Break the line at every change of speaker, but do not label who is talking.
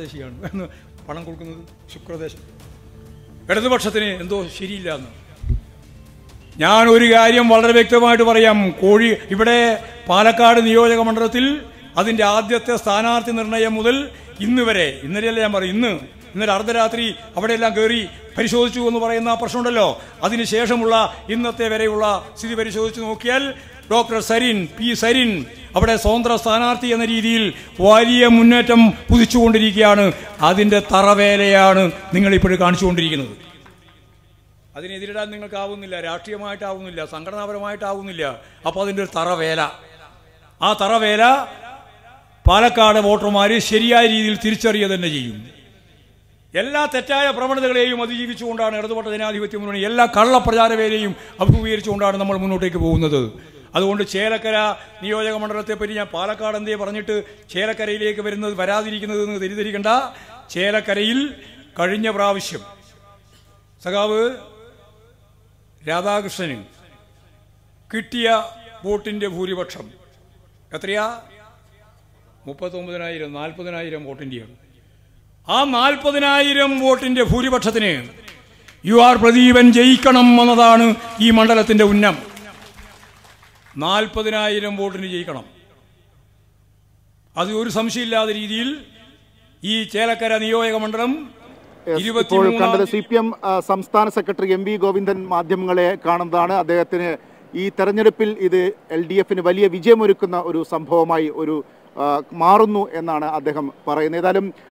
ദേശീയാണ് എന്ന് പണം കൊടുക്കുന്നത് ശുക്രദേശം ഇടതുപക്ഷത്തിന് എന്തോ ശരിയില്ല എന്ന് ഞാൻ ഒരു കാര്യം വളരെ വ്യക്തമായിട്ട് പറയാം കോഴി ഇവിടെ പാലക്കാട് നിയോജക മണ്ഡലത്തിൽ അതിൻ്റെ ആദ്യത്തെ സ്ഥാനാർത്ഥി നിർണയം മുതൽ ഇന്ന് വരെ ഇന്നലെയല്ല ഞാൻ പറയും ഇന്ന് ഇന്നലെ അർദ്ധരാത്രി അവിടെയെല്ലാം കയറി പരിശോധിച്ചു എന്ന് പറയുന്ന പ്രശ്നമുണ്ടല്ലോ അതിനുശേഷമുള്ള ഇന്നത്തെ വരെയുള്ള സ്ഥിതി പരിശോധിച്ച് നോക്കിയാൽ ഡോക്ടർ സരിൻ പി സരിൻ അവിടെ സ്വതന്ത്ര സ്ഥാനാർത്ഥി എന്ന രീതിയിൽ വലിയ മുന്നേറ്റം കുതിച്ചുകൊണ്ടിരിക്കുകയാണ് അതിൻ്റെ തറവേലയാണ് നിങ്ങളിപ്പോൾ കാണിച്ചുകൊണ്ടിരിക്കുന്നത് അതിനെതിരിടാൻ നിങ്ങൾക്കാവുന്നില്ല രാഷ്ട്രീയമായിട്ടാവുന്നില്ല സംഘടനാപരമായിട്ടാവുന്നില്ല അപ്പോൾ അതിൻ്റെ ഒരു തറവേല ആ തറവേല പാലക്കാട് വോട്ടർമാർ ശരിയായ രീതിയിൽ തിരിച്ചറിയുക തന്നെ ചെയ്യും എല്ലാ തെറ്റായ പ്രവണതകളെയും അതിജീവിച്ചുകൊണ്ടാണ് ഇടതുപക്ഷ ജനാധിപത്യ മുന്നണി എല്ലാ കള്ളപ്രചാരവേലയും അഭിമുഖീകരിച്ചുകൊണ്ടാണ് നമ്മൾ മുന്നോട്ടേക്ക് പോകുന്നത് അതുകൊണ്ട് ചേലക്കര നിയോജക മണ്ഡലത്തെപ്പറ്റി ഞാൻ പാലക്കാട് എന്തേ പറഞ്ഞിട്ട് ചേലക്കരയിലേക്ക് വരുന്നത് വരാതിരിക്കുന്നത് എന്ന് തിരിതിരിക്കണ്ട ചേലക്കരയിൽ കഴിഞ്ഞ പ്രാവശ്യം സഖാവ് രാധാകൃഷ്ണന് കിട്ടിയ വോട്ടിന്റെ ഭൂരിപക്ഷം എത്രയാ മുപ്പത്തൊമ്പതിനായിരം നാൽപ്പതിനായിരം വോട്ടിന്റെയാണ് ആ നാൽപ്പതിനായിരം വോട്ടിന്റെ ഭൂരിപക്ഷത്തിന് യു ആർ പ്രദീപൻ ജയിക്കണം എന്നതാണ് ഈ മണ്ഡലത്തിൻ്റെ ഉന്നം നാൽപ്പതിനായിരം വോട്ടിന് ജയിക്കണം അത് ഒരു സംശയമില്ലാത്ത രീതിയിൽ ഈ ചേലക്കര നിയോജക മണ്ഡലം കണ്ടത്
സി പി എം സംസ്ഥാന സെക്രട്ടറി എം വി ഗോവിന്ദൻ മാധ്യമങ്ങളെ കാണുന്നതാണ് അദ്ദേഹത്തിന് ഈ തെരഞ്ഞെടുപ്പിൽ ഇത് എൽ ഡി എഫിന് വലിയ വിജയമൊരുക്കുന്ന ഒരു സംഭവമായി ഒരു മാറുന്നു എന്നാണ് അദ്ദേഹം പറയുന്നത് ഏതായാലും